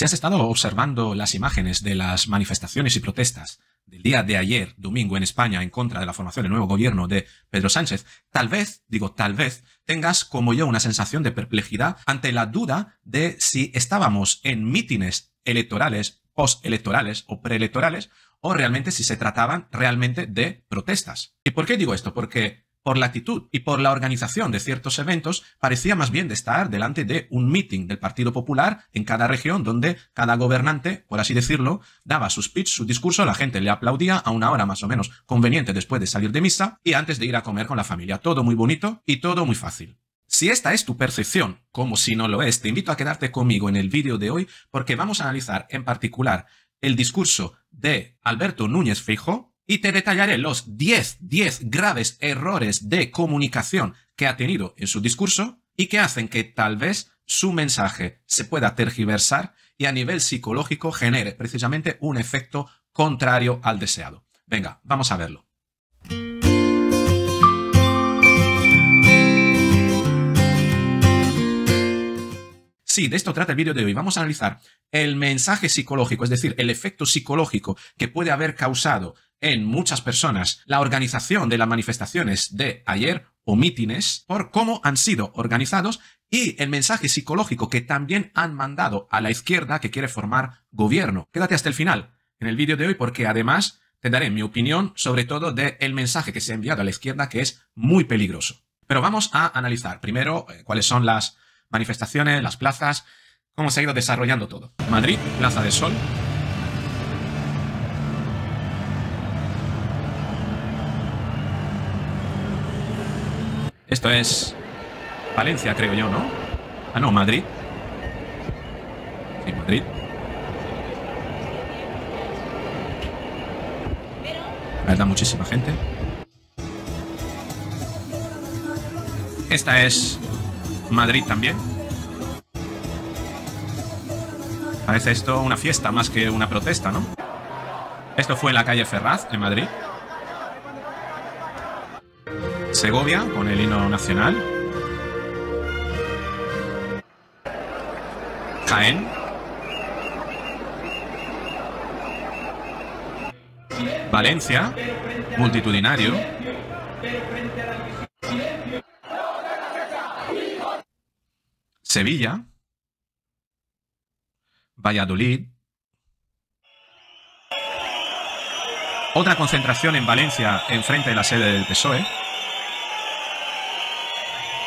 Si has estado observando las imágenes de las manifestaciones y protestas del día de ayer, domingo, en España, en contra de la formación del nuevo gobierno de Pedro Sánchez, tal vez, digo tal vez, tengas como yo una sensación de perplejidad ante la duda de si estábamos en mítines electorales, postelectorales o preelectorales, o realmente si se trataban realmente de protestas. ¿Y por qué digo esto? Porque por la actitud y por la organización de ciertos eventos, parecía más bien de estar delante de un meeting del Partido Popular en cada región donde cada gobernante, por así decirlo, daba su speech, su discurso, la gente le aplaudía a una hora más o menos conveniente después de salir de misa y antes de ir a comer con la familia. Todo muy bonito y todo muy fácil. Si esta es tu percepción, como si no lo es, te invito a quedarte conmigo en el vídeo de hoy porque vamos a analizar en particular el discurso de Alberto Núñez Fijo, y te detallaré los 10, 10 graves errores de comunicación que ha tenido en su discurso y que hacen que tal vez su mensaje se pueda tergiversar y a nivel psicológico genere precisamente un efecto contrario al deseado. Venga, vamos a verlo. Sí, de esto trata el vídeo de hoy. Vamos a analizar el mensaje psicológico, es decir, el efecto psicológico que puede haber causado en muchas personas la organización de las manifestaciones de ayer o mítines por cómo han sido organizados y el mensaje psicológico que también han mandado a la izquierda que quiere formar gobierno. Quédate hasta el final en el vídeo de hoy porque además te daré mi opinión sobre todo del mensaje que se ha enviado a la izquierda que es muy peligroso. Pero vamos a analizar primero eh, cuáles son las manifestaciones, las plazas, cómo se ha ido desarrollando todo. Madrid, Plaza del Sol, Esto es Valencia, creo yo, ¿no? Ah, no, Madrid. Sí, Madrid. La verdad, muchísima gente. Esta es Madrid también. Parece esto una fiesta más que una protesta, ¿no? Esto fue en la calle Ferraz, en Madrid. Segovia con el himno nacional. Jaén. Valencia, multitudinario. Sevilla. Valladolid. Otra concentración en Valencia, frente de la sede del PSOE.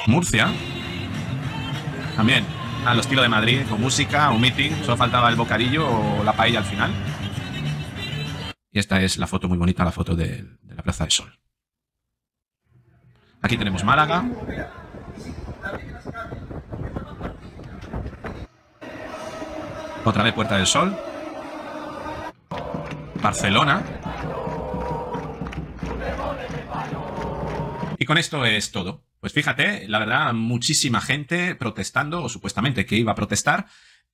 Murcia. También, al estilo de Madrid, con música, un meeting, solo faltaba el bocadillo o la paella al final. Y esta es la foto muy bonita, la foto de, de la Plaza del Sol. Aquí tenemos Málaga. Otra vez Puerta del Sol. Barcelona. Y con esto es todo. Pues fíjate, la verdad, muchísima gente protestando, o supuestamente que iba a protestar,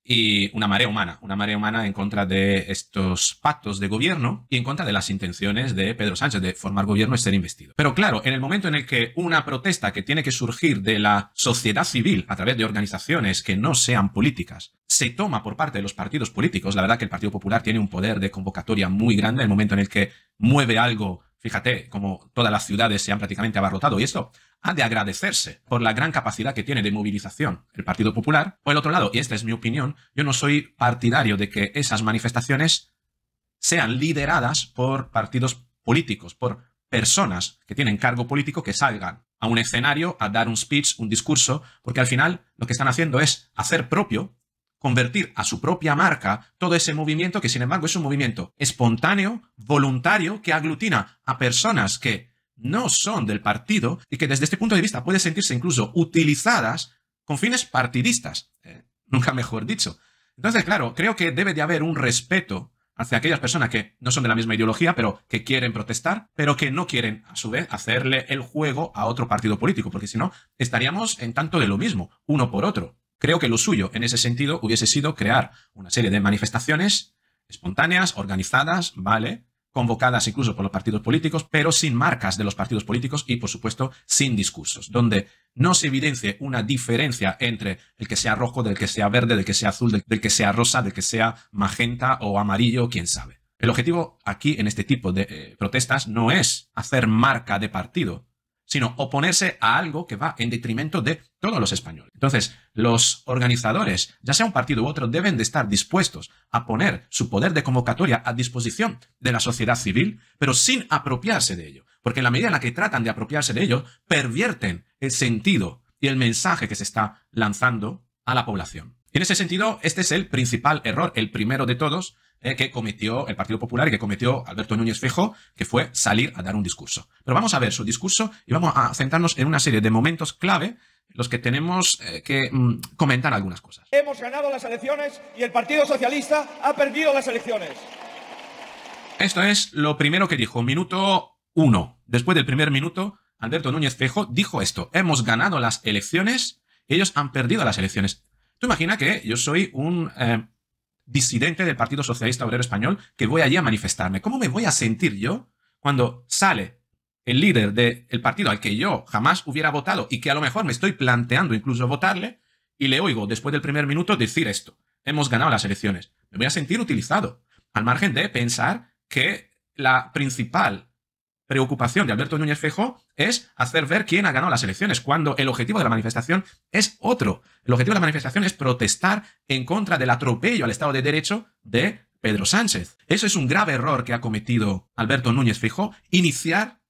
y una marea humana, una marea humana en contra de estos pactos de gobierno y en contra de las intenciones de Pedro Sánchez de formar gobierno y ser investido. Pero claro, en el momento en el que una protesta que tiene que surgir de la sociedad civil a través de organizaciones que no sean políticas, se toma por parte de los partidos políticos, la verdad que el Partido Popular tiene un poder de convocatoria muy grande en el momento en el que mueve algo Fíjate cómo todas las ciudades se han prácticamente abarrotado y esto ha de agradecerse por la gran capacidad que tiene de movilización el Partido Popular. Por el otro lado, y esta es mi opinión, yo no soy partidario de que esas manifestaciones sean lideradas por partidos políticos, por personas que tienen cargo político que salgan a un escenario a dar un speech, un discurso, porque al final lo que están haciendo es hacer propio convertir a su propia marca todo ese movimiento que sin embargo es un movimiento espontáneo, voluntario, que aglutina a personas que no son del partido y que desde este punto de vista puede sentirse incluso utilizadas con fines partidistas. Eh, nunca mejor dicho. Entonces, claro, creo que debe de haber un respeto hacia aquellas personas que no son de la misma ideología, pero que quieren protestar, pero que no quieren, a su vez, hacerle el juego a otro partido político, porque si no, estaríamos en tanto de lo mismo, uno por otro. Creo que lo suyo en ese sentido hubiese sido crear una serie de manifestaciones espontáneas, organizadas, ¿vale? Convocadas incluso por los partidos políticos, pero sin marcas de los partidos políticos y, por supuesto, sin discursos, donde no se evidencie una diferencia entre el que sea rojo, del que sea verde, del que sea azul, del, que sea rosa, del que sea magenta o amarillo, quién sabe. El objetivo aquí en este tipo de eh, protestas no es hacer marca de partido, sino oponerse a algo que va en detrimento de todos los españoles. Entonces, los organizadores, ya sea un partido u otro, deben de estar dispuestos a poner su poder de convocatoria a disposición de la sociedad civil, pero sin apropiarse de ello, porque en la medida en la que tratan de apropiarse de ello, pervierten el sentido y el mensaje que se está lanzando a la población. En ese sentido, este es el principal error, el primero de todos, eh, que cometió el Partido Popular y que cometió Alberto Núñez Fejo, que fue salir a dar un discurso. Pero vamos a ver su discurso y vamos a centrarnos en una serie de momentos clave los que tenemos eh, que mm, comentar algunas cosas. Hemos ganado las elecciones y el Partido Socialista ha perdido las elecciones. Esto es lo primero que dijo, minuto uno. Después del primer minuto, Alberto Núñez Fejo dijo esto, hemos ganado las elecciones, ellos han perdido las elecciones. Tú imagina que yo soy un eh, disidente del Partido Socialista Obrero Español que voy allí a manifestarme. ¿Cómo me voy a sentir yo cuando sale el líder del partido al que yo jamás hubiera votado y que a lo mejor me estoy planteando incluso votarle y le oigo después del primer minuto decir esto? Hemos ganado las elecciones. Me voy a sentir utilizado, al margen de pensar que la principal preocupación de Alberto Núñez Fejo es hacer ver quién ha ganado las elecciones, cuando el objetivo de la manifestación es otro. El objetivo de la manifestación es protestar en contra del atropello al Estado de Derecho de Pedro Sánchez. Eso es un grave error que ha cometido Alberto Núñez Fejo, iniciar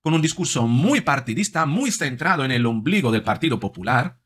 con un discurso muy partidista, muy centrado en el ombligo del Partido Popular,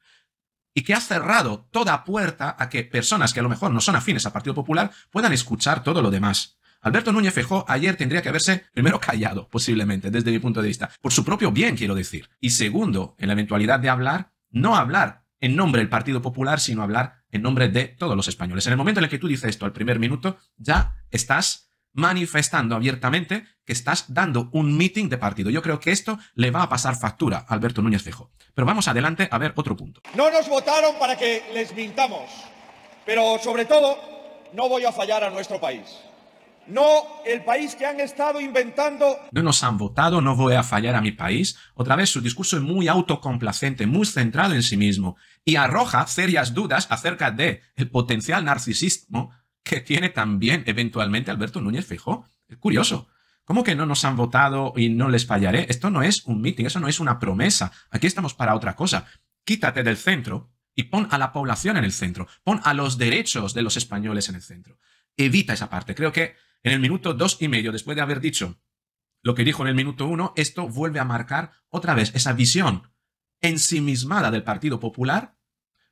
y que ha cerrado toda puerta a que personas que a lo mejor no son afines al Partido Popular puedan escuchar todo lo demás. Alberto Núñez Fejó ayer tendría que haberse primero callado, posiblemente, desde mi punto de vista, por su propio bien, quiero decir. Y segundo, en la eventualidad de hablar, no hablar en nombre del Partido Popular, sino hablar en nombre de todos los españoles. En el momento en el que tú dices esto al primer minuto, ya estás manifestando abiertamente que estás dando un meeting de partido. Yo creo que esto le va a pasar factura a Alberto Núñez Fejó. Pero vamos adelante a ver otro punto. No nos votaron para que les mintamos, pero sobre todo no voy a fallar a nuestro país no el país que han estado inventando. No nos han votado, no voy a fallar a mi país. Otra vez su discurso es muy autocomplacente, muy centrado en sí mismo y arroja serias dudas acerca de el potencial narcisismo que tiene también eventualmente Alberto Núñez Feijóo. Es curioso. ¿Cómo que no nos han votado y no les fallaré? Esto no es un mitin, eso no es una promesa. Aquí estamos para otra cosa. Quítate del centro y pon a la población en el centro, pon a los derechos de los españoles en el centro. Evita esa parte. Creo que en el minuto dos y medio, después de haber dicho lo que dijo en el minuto uno, esto vuelve a marcar otra vez esa visión ensimismada del Partido Popular,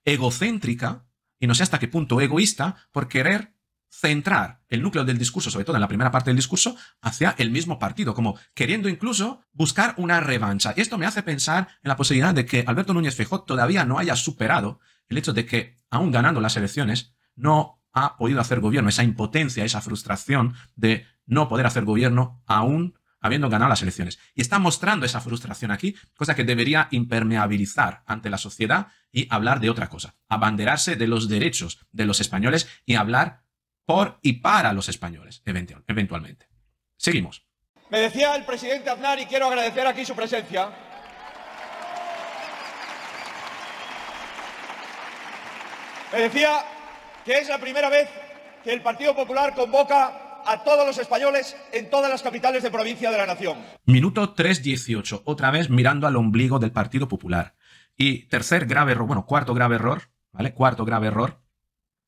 egocéntrica, y no sé hasta qué punto egoísta, por querer centrar el núcleo del discurso, sobre todo en la primera parte del discurso, hacia el mismo partido, como queriendo incluso buscar una revancha. Y esto me hace pensar en la posibilidad de que Alberto Núñez Feijóo todavía no haya superado el hecho de que, aún ganando las elecciones, no ha podido hacer gobierno, esa impotencia, esa frustración de no poder hacer gobierno aún habiendo ganado las elecciones. Y está mostrando esa frustración aquí, cosa que debería impermeabilizar ante la sociedad y hablar de otra cosa, abanderarse de los derechos de los españoles y hablar por y para los españoles, eventualmente. Seguimos. Me decía el presidente Aznar y quiero agradecer aquí su presencia. Me decía que es la primera vez que el Partido Popular convoca a todos los españoles en todas las capitales de provincia de la nación. Minuto 3.18, otra vez mirando al ombligo del Partido Popular. Y tercer grave error, bueno, cuarto grave error, ¿vale? Cuarto grave error,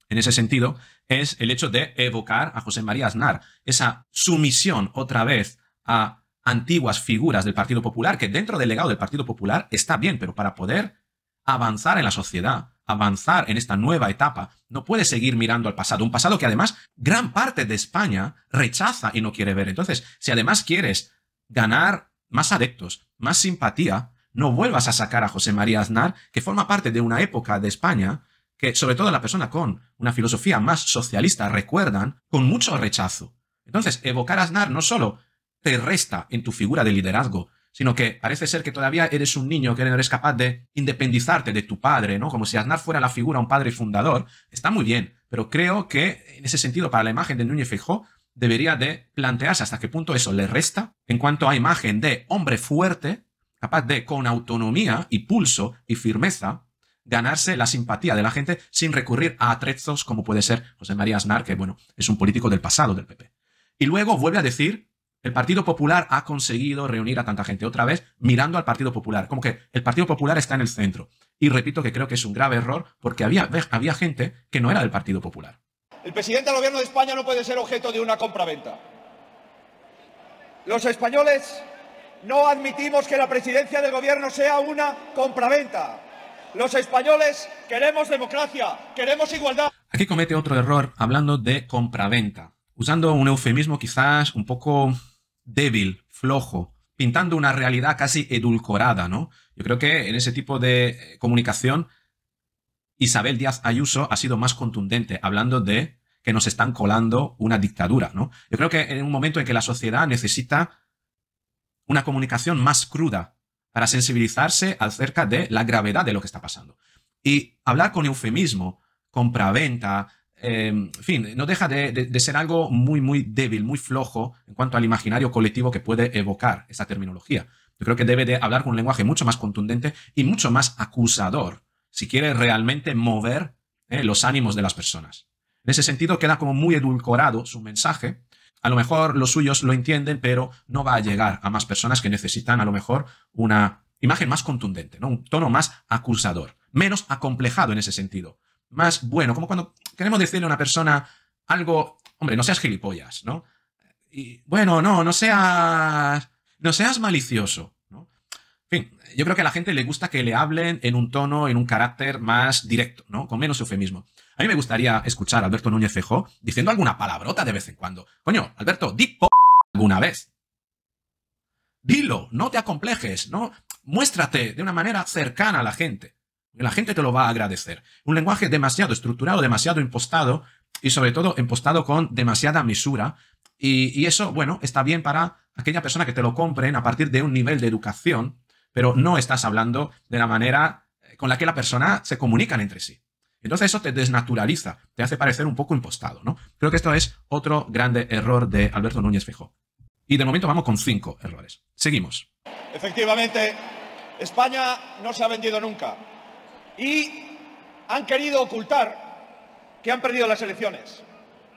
en ese sentido, es el hecho de evocar a José María Aznar, esa sumisión otra vez a antiguas figuras del Partido Popular, que dentro del legado del Partido Popular está bien, pero para poder avanzar en la sociedad, avanzar en esta nueva etapa, no puede seguir mirando al pasado, un pasado que además gran parte de España rechaza y no quiere ver. Entonces, si además quieres ganar más adeptos, más simpatía, no vuelvas a sacar a José María Aznar, que forma parte de una época de España que, sobre todo la persona con una filosofía más socialista, recuerdan con mucho rechazo. Entonces, evocar a Aznar no solo te resta en tu figura de liderazgo, sino que parece ser que todavía eres un niño que no eres capaz de independizarte de tu padre, ¿no? Como si Aznar fuera la figura, un padre fundador. Está muy bien, pero creo que en ese sentido, para la imagen de Núñez Feijó, debería de plantearse hasta qué punto eso le resta en cuanto a imagen de hombre fuerte, capaz de, con autonomía y pulso y firmeza, ganarse la simpatía de la gente sin recurrir a atrezos como puede ser José María Aznar, que bueno, es un político del pasado del PP. Y luego vuelve a decir el Partido Popular ha conseguido reunir a tanta gente otra vez mirando al Partido Popular, como que el Partido Popular está en el centro. Y repito que creo que es un grave error porque había, había gente que no era del Partido Popular. El presidente del Gobierno de España no puede ser objeto de una compraventa. Los españoles no admitimos que la presidencia del Gobierno sea una compraventa. Los españoles queremos democracia, queremos igualdad. Aquí comete otro error hablando de compraventa, usando un eufemismo quizás un poco débil, flojo, pintando una realidad casi edulcorada, ¿no? Yo creo que en ese tipo de eh, comunicación Isabel Díaz Ayuso ha sido más contundente, hablando de que nos están colando una dictadura, ¿no? Yo creo que en un momento en que la sociedad necesita una comunicación más cruda para sensibilizarse acerca de la gravedad de lo que está pasando. Y hablar con eufemismo, compra-venta, en em, fin, no deja de, ser algo muy, muy débil, muy flojo en cuanto al imaginario colectivo que puede evocar esa terminología. Yo creo que debe de hablar con un lenguaje mucho más contundente y mucho más acusador, si quiere realmente mover eh, los ánimos de las personas. En ese sentido, queda como muy edulcorado su mensaje. A lo mejor los suyos lo entienden, pero no va a llegar a más personas que necesitan a lo mejor una imagen más contundente, ¿no? un tono más acusador, menos acomplejado en ese sentido, más bueno, como cuando queremos decirle a una persona algo, hombre, no seas gilipollas, ¿no? Y bueno, no, no seas, no seas malicioso, ¿no? En fin, yo creo que a la gente le gusta que le hablen en un tono, en un carácter más directo, ¿no? Con menos eufemismo. A mí me gustaría escuchar a Alberto Núñez Fejó diciendo alguna palabrota de vez en cuando. Coño, Alberto, di p alguna vez. Dilo, no te acomplejes, ¿no? Muéstrate de una manera cercana a la gente. La gente te lo va a agradecer. Un lenguaje demasiado estructurado, demasiado impostado y sobre todo impostado con demasiada misura. Y, eso, bueno, está bien para aquella persona que te lo compren a partir de un nivel de educación, pero no estás hablando de la manera eh, con la que la persona se comunica entre sí. Entonces eso te desnaturaliza, te hace parecer un poco impostado, ¿no? Creo que esto es otro grande error de Alberto Núñez Fijó. Y de momento vamos con cinco errores. Seguimos. Efectivamente, España no se ha vendido nunca y han querido ocultar que han perdido las elecciones.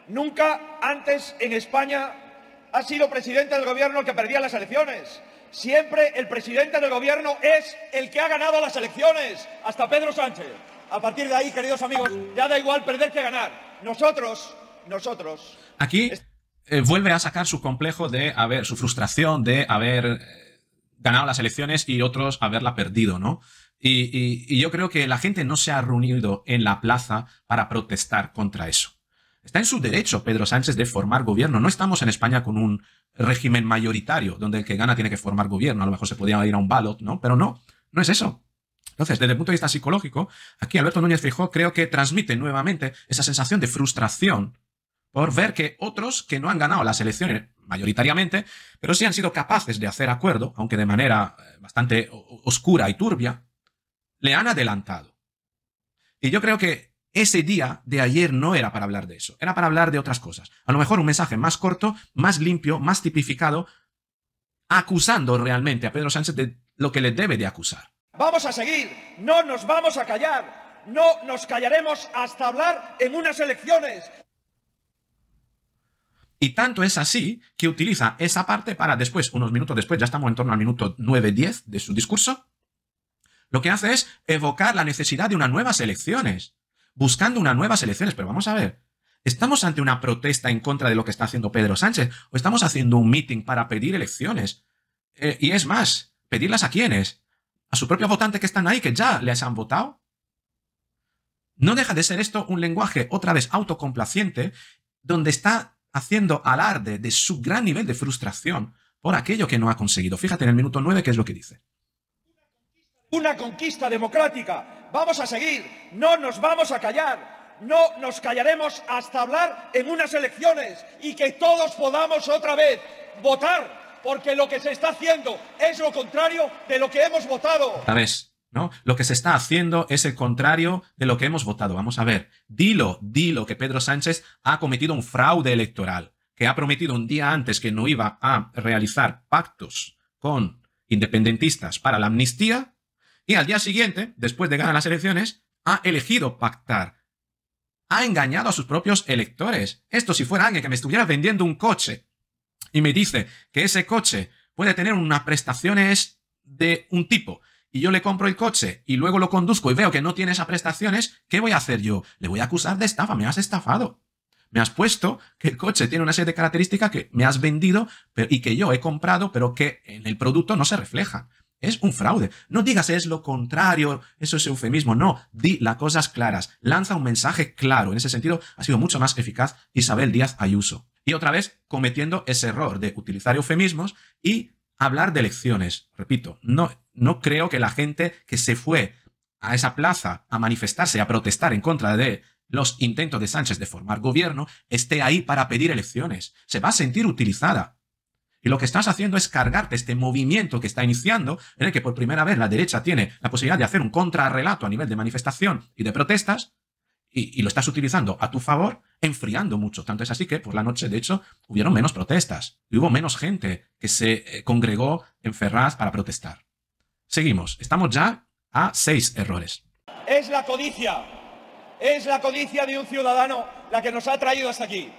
Nunca antes en España ha sido presidente del gobierno el que perdía las elecciones. Siempre el presidente del gobierno es el que ha ganado las elecciones, hasta Pedro Sánchez. A partir de ahí, queridos amigos, ya da igual perder que ganar. Nosotros, nosotros. Aquí eh, vuelve a sacar su complejo de haber, su frustración de haber eh, ganado las elecciones y otros haberla perdido, ¿no? Y, yo creo que la gente no se ha reunido en la plaza para protestar contra eso. Está en su derecho Pedro Sánchez de formar gobierno. No estamos en España con un régimen mayoritario, donde el que gana tiene que formar gobierno. A lo mejor se podría ir a un ballot, ¿no? Pero no, no es eso. Entonces, desde el punto de vista psicológico, aquí Alberto Núñez Fijó creo que transmite nuevamente esa sensación de frustración por ver que otros que no han ganado las elecciones mayoritariamente, pero sí han sido capaces de hacer acuerdo, aunque de manera eh, bastante oscura y turbia, le han adelantado. Y yo creo que ese día de ayer no era para hablar de eso, era para hablar de otras cosas. A lo mejor un mensaje más corto, más limpio, más tipificado, acusando realmente a Pedro Sánchez de lo que le debe de acusar. Vamos a seguir, no nos vamos a callar, no nos callaremos hasta hablar en unas elecciones. Y tanto es así que utiliza esa parte para después, unos minutos después, ya estamos en torno al minuto 9-10 de su discurso, lo que hace es evocar la necesidad de unas nuevas elecciones, buscando unas nuevas elecciones. Pero vamos a ver, ¿estamos ante una protesta en contra de lo que está haciendo Pedro Sánchez? ¿O estamos haciendo un meeting para pedir elecciones? Eh, y es más, ¿pedirlas a quiénes? ¿A su propio votante que están ahí, que ya les han votado? No deja de ser esto un lenguaje otra vez autocomplaciente, donde está haciendo alarde de su gran nivel de frustración por aquello que no ha conseguido. Fíjate en el minuto 9 qué es lo que dice una conquista democrática. Vamos a seguir, no nos vamos a callar, no nos callaremos hasta hablar en unas elecciones y que todos podamos otra vez votar, porque lo que se está haciendo es lo contrario de lo que hemos votado. ¿Sabes? ¿No? Lo que se está haciendo es el contrario de lo que hemos votado. Vamos a ver, dilo, dilo que Pedro Sánchez ha cometido un fraude electoral, que ha prometido un día antes que no iba a realizar pactos con independentistas para la amnistía y al día siguiente, después de ganar las elecciones, ha elegido pactar. Ha engañado a sus propios electores. Esto si fuera alguien que me estuviera vendiendo un coche y me dice que ese coche puede tener unas prestaciones de un tipo y yo le compro el coche y luego lo conduzco y veo que no tiene esas prestaciones, ¿qué voy a hacer yo? Le voy a acusar de estafa, me has estafado. Me has puesto que el coche tiene una serie de características que me has vendido y que yo he comprado, pero que en el producto no se refleja. Es un fraude. No digas es lo contrario, eso es eufemismo. No, di las cosas claras. Lanza un mensaje claro. En ese sentido, ha sido mucho más eficaz Isabel Díaz Ayuso. Y otra vez, cometiendo ese error de utilizar eufemismos y hablar de elecciones. Repito, no, no creo que la gente que se fue a esa plaza a manifestarse, a protestar en contra de los intentos de Sánchez de formar gobierno, esté ahí para pedir elecciones. Se va a sentir utilizada. Y lo que estás haciendo es cargarte este movimiento que está iniciando, en el que por primera vez la derecha tiene la posibilidad de hacer un contrarrelato a nivel de manifestación y de protestas, y, lo estás utilizando a tu favor, enfriando mucho. Tanto es así que por la noche, de hecho, hubieron menos protestas y hubo menos gente que se eh, congregó en Ferraz para protestar. Seguimos, estamos ya a seis errores. Es la codicia, es la codicia de un ciudadano la que nos ha traído hasta aquí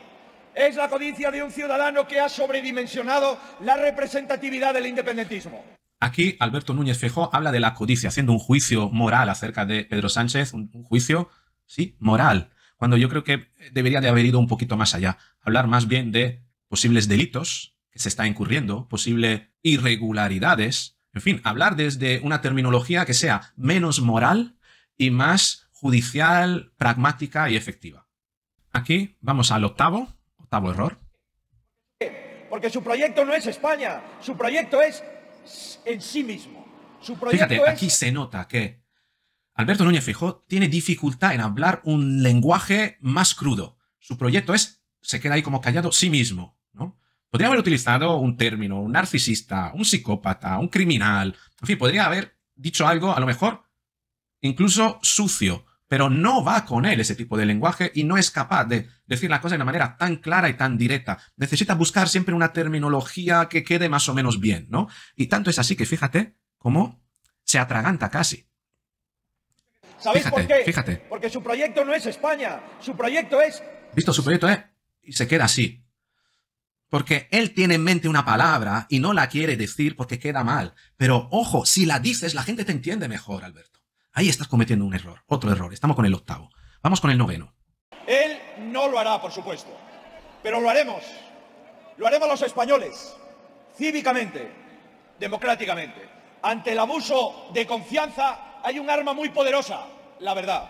es la codicia de un ciudadano que ha sobredimensionado la representatividad del independentismo. Aquí Alberto Núñez Feijóo habla de la codicia, haciendo un juicio moral acerca de Pedro Sánchez, un, juicio, sí, moral, cuando yo creo que debería de haber ido un poquito más allá, hablar más bien de posibles delitos que se está incurriendo, posibles irregularidades, en fin, hablar desde una terminología que sea menos moral y más judicial, pragmática y efectiva. Aquí vamos al octavo, Octavo error. Porque su proyecto no es España, su proyecto es en sí mismo. Su proyecto Fíjate, aquí se nota que Alberto Núñez Fijó tiene dificultad en hablar un lenguaje más crudo. Su proyecto es, se queda ahí como callado, sí mismo. ¿no? Podría haber utilizado un término, un narcisista, un psicópata, un criminal. En fin, podría haber dicho algo, a lo mejor incluso sucio, pero no va con él ese tipo de lenguaje y no es capaz de decir la cosa de una manera tan clara y tan directa. Necesita buscar siempre una terminología que quede más o menos bien, ¿no? Y tanto es así que fíjate cómo se atraganta casi. ¿Sabéis por qué? Fíjate. Porque su proyecto no es España, su proyecto es... Visto, su proyecto eh? Y se queda así. Porque él tiene en mente una palabra y no la quiere decir porque queda mal. Pero ojo, si la dices, la gente te entiende mejor, Alberto. Ahí estás cometiendo un error, otro error. Estamos con el octavo. Vamos con el noveno. Él no lo hará, por supuesto, pero lo haremos. Lo haremos los españoles, cívicamente, democráticamente. Ante el abuso de confianza hay un arma muy poderosa, la verdad.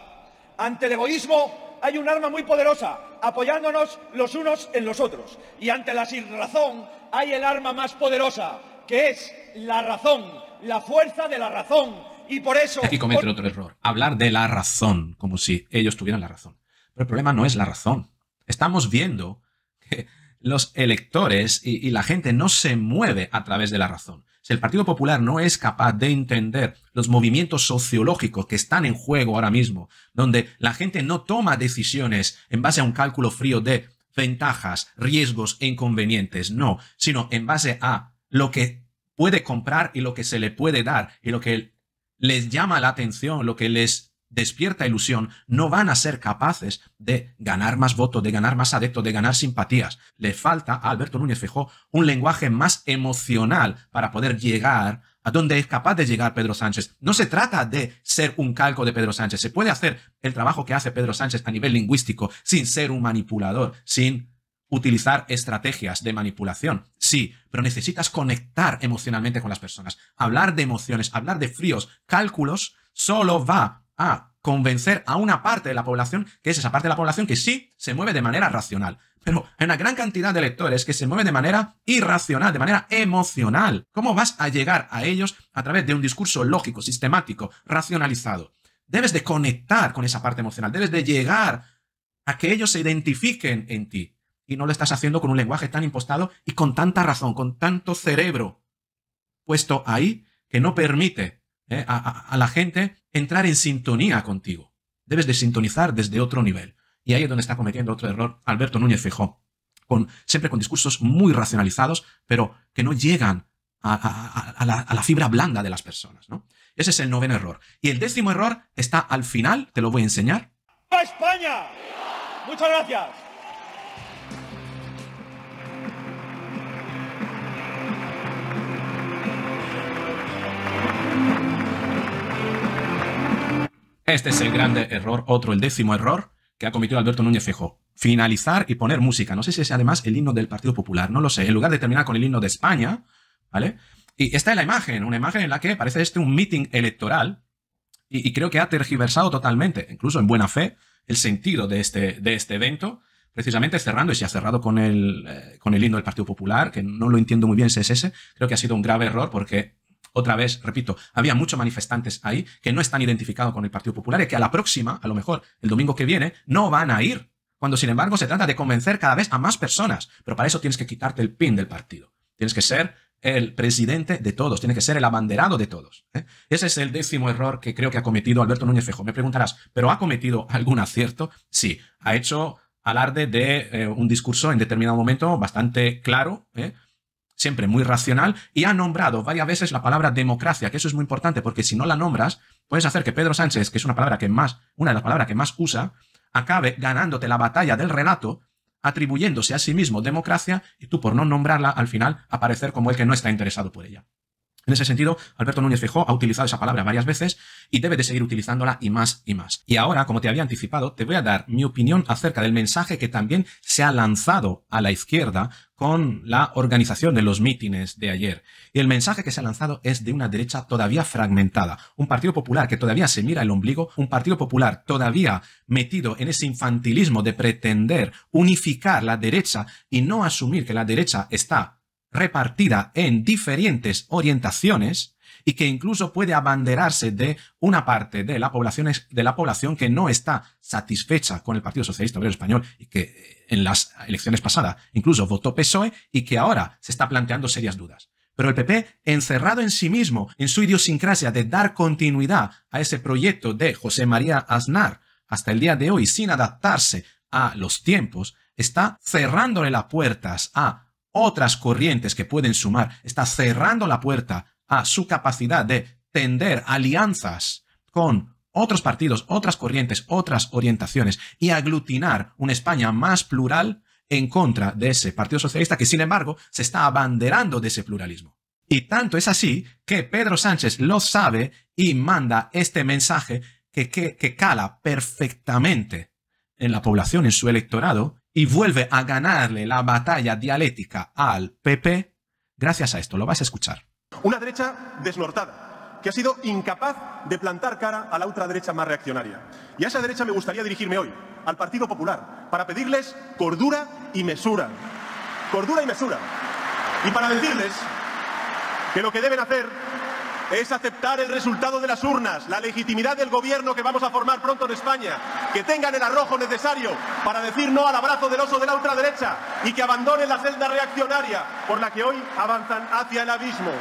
Ante el egoísmo hay un arma muy poderosa, apoyándonos los unos en los otros. Y ante la sinrazón hay el arma más poderosa, que es la razón, la fuerza de la razón, y por eso... Aquí comete otro error. Hablar de la razón, como si ellos tuvieran la razón. Pero el problema no es la razón. Estamos viendo que los electores y, la gente no se mueve a través de la razón. Si el Partido Popular no es capaz de entender los movimientos sociológicos que están en juego ahora mismo, donde la gente no toma decisiones en base a un cálculo frío de ventajas, riesgos e inconvenientes, no, sino en base a lo que puede comprar y lo que se le puede dar y lo que el les llama la atención, lo que les despierta ilusión, no van a ser capaces de ganar más votos, de ganar más adeptos, de ganar simpatías. Le falta a Alberto Núñez Fejó un lenguaje más emocional para poder llegar a donde es capaz de llegar Pedro Sánchez. No se trata de ser un calco de Pedro Sánchez. Se puede hacer el trabajo que hace Pedro Sánchez a nivel lingüístico sin ser un manipulador, sin utilizar estrategias de manipulación, sí, pero necesitas conectar emocionalmente con las personas. Hablar de emociones, hablar de fríos, cálculos, solo va a convencer a una parte de la población, que es esa parte de la población que sí se mueve de manera racional. Pero hay una gran cantidad de lectores que se mueven de manera irracional, de manera emocional. ¿Cómo vas a llegar a ellos a través de un discurso lógico, sistemático, racionalizado? Debes de conectar con esa parte emocional, debes de llegar a que ellos se identifiquen en ti y no lo estás haciendo con un lenguaje tan impostado y con tanta razón, con tanto cerebro puesto ahí que no permite eh, a, la gente entrar en sintonía contigo. Debes de sintonizar desde otro nivel. Y ahí es donde está cometiendo otro error Alberto Núñez Fijó, con, siempre con discursos muy racionalizados, pero que no llegan a, la, fibra blanda de las personas. ¿no? Ese es el noveno error. Y el décimo error está al final, te lo voy a enseñar. ¡A España! Muchas gracias. Este es el grande error, otro, el décimo error que ha cometido Alberto Núñez Fejo. Finalizar y poner música. No sé si es además el himno del Partido Popular, no lo sé. En lugar de terminar con el himno de España, ¿vale? Y esta es la imagen, una imagen en la que parece este un meeting electoral y, creo que ha tergiversado totalmente, incluso en buena fe, el sentido de este, de este evento, precisamente cerrando, y se ha cerrado con el, eh, con el himno del Partido Popular, que no lo entiendo muy bien si es ese, creo que ha sido un grave error porque otra vez, repito, había muchos manifestantes ahí que no están identificados con el Partido Popular y que a la próxima, a lo mejor el domingo que viene, no van a ir. Cuando sin embargo se trata de convencer cada vez a más personas. Pero para eso tienes que quitarte el pin del partido. Tienes que ser el presidente de todos, Tienes que ser el abanderado de todos. ¿eh? Ese es el décimo error que creo que ha cometido Alberto Núñez Fejo. Me preguntarás, ¿pero ha cometido algún acierto? Sí, ha hecho alarde de eh, un discurso en determinado momento bastante claro, ¿eh? siempre muy racional, y ha nombrado varias veces la palabra democracia, que eso es muy importante, porque si no la nombras, puedes hacer que Pedro Sánchez, que es una palabra que más, una de las palabras que más usa, acabe ganándote la batalla del relato, atribuyéndose a sí mismo democracia, y tú por no nombrarla, al final aparecer como el que no está interesado por ella. En ese sentido, Alberto Núñez Fijó ha utilizado esa palabra varias veces y debe de seguir utilizándola y más y más. Y ahora, como te había anticipado, te voy a dar mi opinión acerca del mensaje que también se ha lanzado a la izquierda con la organización de los mítines de ayer. Y el mensaje que se ha lanzado es de una derecha todavía fragmentada, un Partido Popular que todavía se mira el ombligo, un Partido Popular todavía metido en ese infantilismo de pretender unificar la derecha y no asumir que la derecha está repartida en diferentes orientaciones y que incluso puede abanderarse de una parte de la población, de la población que no está satisfecha con el Partido Socialista Obrero Español y que eh, en las elecciones pasadas incluso votó PSOE y que ahora se está planteando serias dudas. Pero el PP, encerrado en sí mismo, en su idiosincrasia de dar continuidad a ese proyecto de José María Aznar hasta el día de hoy, sin adaptarse a los tiempos, está cerrándole las puertas a otras corrientes que pueden sumar, está cerrando la puerta a su capacidad de tender alianzas con otros partidos, otras corrientes, otras orientaciones y aglutinar una España más plural en contra de ese Partido Socialista que, sin embargo, se está abanderando de ese pluralismo. Y tanto es así que Pedro Sánchez lo sabe y manda este mensaje que, que, cala perfectamente en la población, en su electorado, y vuelve a ganarle la batalla dialéctica al PP, gracias a esto, lo vas a escuchar. Una derecha desnortada, que ha sido incapaz de plantar cara a la otra derecha más reaccionaria. Y a esa derecha me gustaría dirigirme hoy, al Partido Popular, para pedirles cordura y mesura. Cordura y mesura. Y para decirles que lo que deben hacer es aceptar el resultado de las urnas, la legitimidad del gobierno que vamos a formar pronto en España, que tengan el arrojo necesario para decir no al abrazo del oso de la ultraderecha y que abandonen la celda reaccionaria por la que hoy avanzan hacia el abismo.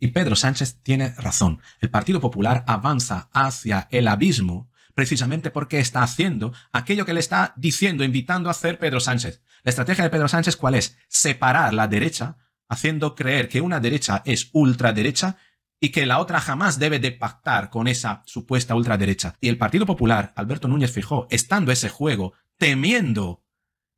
Y Pedro Sánchez tiene razón. El Partido Popular avanza hacia el abismo precisamente porque está haciendo aquello que le está diciendo, invitando a hacer Pedro Sánchez. La estrategia de Pedro Sánchez, ¿cuál es? Separar la derecha haciendo creer que una derecha es ultraderecha y que la otra jamás debe de pactar con esa supuesta ultraderecha. Y el Partido Popular, Alberto Núñez Fijó, estando ese juego, temiendo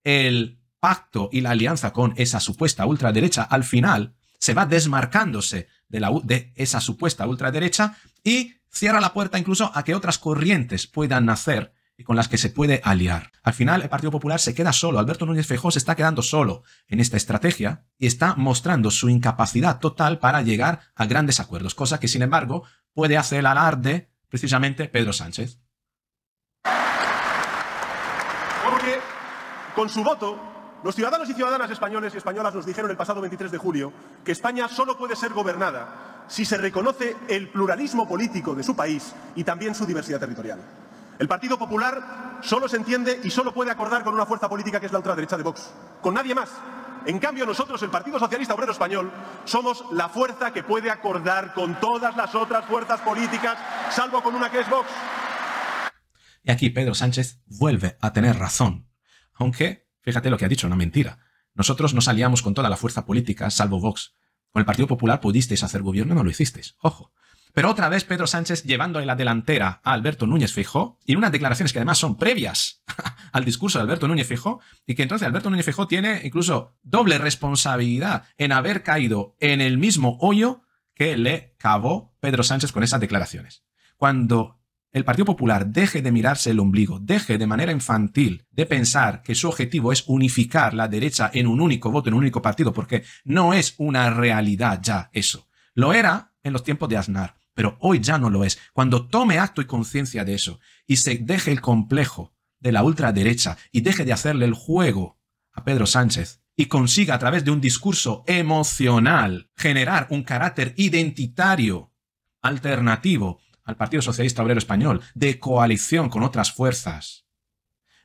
el pacto y la alianza con esa supuesta ultraderecha, al final se va desmarcándose de, de esa supuesta ultraderecha y cierra la puerta incluso a que otras corrientes puedan nacer y con las que se puede aliar. Al final, el Partido Popular se queda solo. Alberto Núñez Feijóo se está quedando solo en esta estrategia y está mostrando su incapacidad total para llegar a grandes acuerdos, cosa que, sin embargo, puede hacer alarde precisamente Pedro Sánchez. Porque con su voto los ciudadanos y ciudadanas españoles y españolas nos dijeron el pasado 23 de julio que España solo puede ser gobernada si se reconoce el pluralismo político de su país y también su diversidad territorial. El Partido Popular solo se entiende y solo puede acordar con una fuerza política que es la ultraderecha de Vox, con nadie más. En cambio, nosotros, el Partido Socialista Obrero Español, somos la fuerza que puede acordar con todas las otras fuerzas políticas, salvo con una que es Vox. Y aquí Pedro Sánchez vuelve a tener razón. Aunque, fíjate lo que ha dicho, una mentira. Nosotros nos aliamos con toda la fuerza política, salvo Vox. Con el Partido Popular pudisteis hacer gobierno, no lo hicisteis. Ojo. Pero otra vez Pedro Sánchez llevando en la delantera a Alberto Núñez Fijó, y unas declaraciones que además son previas al discurso de Alberto Núñez Fijó, y que entonces Alberto Núñez Fijó tiene incluso doble responsabilidad en haber caído en el mismo hoyo que le cavó Pedro Sánchez con esas declaraciones. Cuando el Partido Popular deje de mirarse el ombligo, deje de manera infantil de pensar que su objetivo es unificar la derecha en un único voto, en un único partido, porque no es una realidad ya eso. Lo era en los tiempos de Aznar, pero hoy ya no lo es. Cuando tome acto y conciencia de eso y se deje el complejo de la ultraderecha y deje de hacerle el juego a Pedro Sánchez y consiga a través de un discurso emocional generar un carácter identitario alternativo al Partido Socialista Obrero Español, de coalición con otras fuerzas,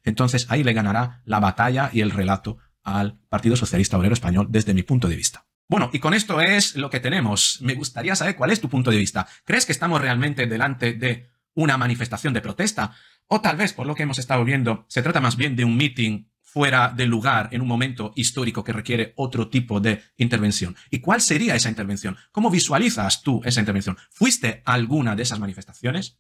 entonces ahí le ganará la batalla y el relato al Partido Socialista Obrero Español desde mi punto de vista. Bueno, y con esto es lo que tenemos. Me gustaría saber cuál es tu punto de vista. ¿Crees que estamos realmente delante de una manifestación de protesta? O tal vez, por lo que hemos estado viendo, se trata más bien de un meeting fuera de lugar en un momento histórico que requiere otro tipo de intervención. ¿Y cuál sería esa intervención? ¿Cómo visualizas tú esa intervención? ¿Fuiste a alguna de esas manifestaciones?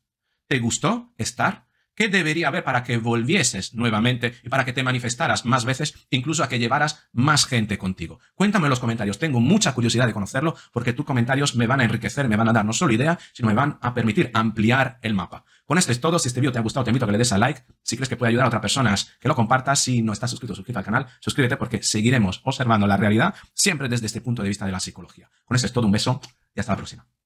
¿Te gustó estar? ¿Qué debería haber para que volvieses nuevamente y para que te manifestaras más veces, incluso a que llevaras más gente contigo? Cuéntame en los comentarios. Tengo mucha curiosidad de conocerlo porque tus comentarios me van a enriquecer, me van a dar no solo idea, sino me van a permitir ampliar el mapa. Con esto es todo. Si este vídeo te ha gustado, te invito a que le des a like. Si crees que puede ayudar a otras personas, que lo compartas. Si no estás suscrito, suscríbete al canal. Suscríbete porque seguiremos observando la realidad siempre desde este punto de vista de la psicología. Con esto es todo. Un beso y hasta la próxima.